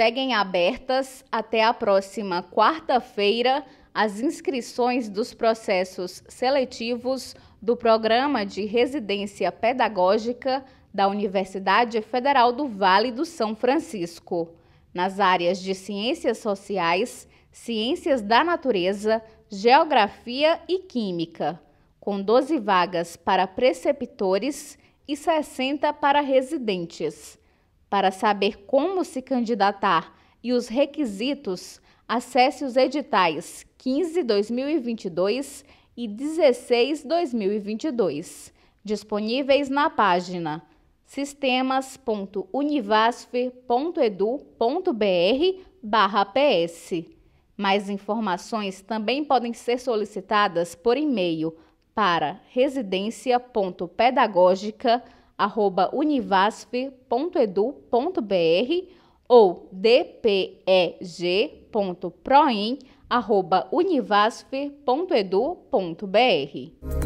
seguem abertas até a próxima quarta-feira as inscrições dos processos seletivos do Programa de Residência Pedagógica da Universidade Federal do Vale do São Francisco, nas áreas de Ciências Sociais, Ciências da Natureza, Geografia e Química, com 12 vagas para preceptores e 60 para residentes. Para saber como se candidatar e os requisitos, acesse os editais 15-2022 e 16-2022, disponíveis na página sistemas.univasf.edu.br PS. Mais informações também podem ser solicitadas por e-mail para residência.pedagogica.com univasf.edu.br ou dpeg.proin@univasf.edu.br.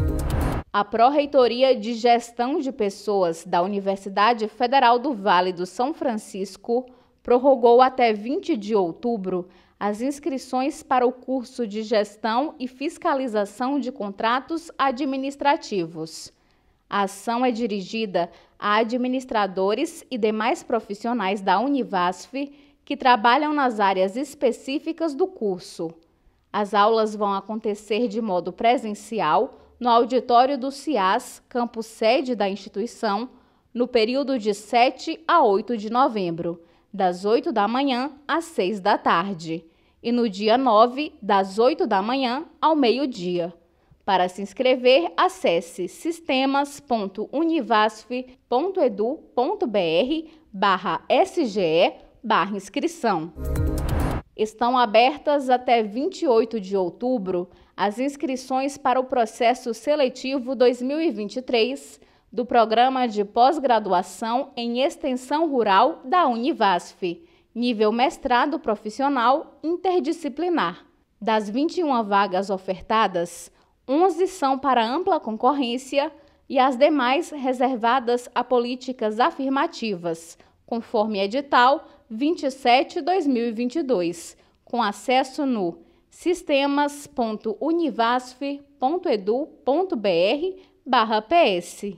A Pró-Reitoria de Gestão de Pessoas da Universidade Federal do Vale do São Francisco prorrogou até 20 de outubro as inscrições para o curso de Gestão e Fiscalização de Contratos Administrativos. A ação é dirigida a administradores e demais profissionais da Univasf que trabalham nas áreas específicas do curso. As aulas vão acontecer de modo presencial no auditório do CIAS, campo sede da instituição, no período de 7 a 8 de novembro, das 8 da manhã às 6 da tarde, e no dia 9, das 8 da manhã ao meio-dia. Para se inscrever, acesse sistemas.univasf.edu.br barra SGE barra inscrição. Estão abertas até 28 de outubro as inscrições para o processo seletivo 2023 do Programa de Pós-Graduação em Extensão Rural da Univasf, nível mestrado profissional interdisciplinar. Das 21 vagas ofertadas, 11 são para ampla concorrência e as demais reservadas a políticas afirmativas, conforme edital 27/2022, com acesso no sistemas.univasf.edu.br/ps.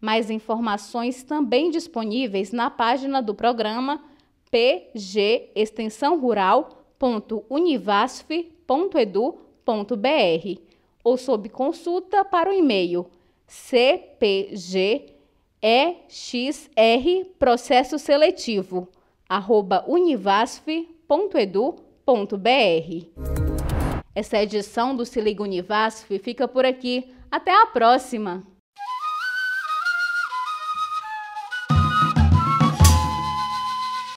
Mais informações também disponíveis na página do programa pgextensãorural.univasf.edu.br ou sob consulta para o e-mail cpgexr seletivo univasf.edu.br. Essa edição do Se Liga Univasf fica por aqui. Até a próxima!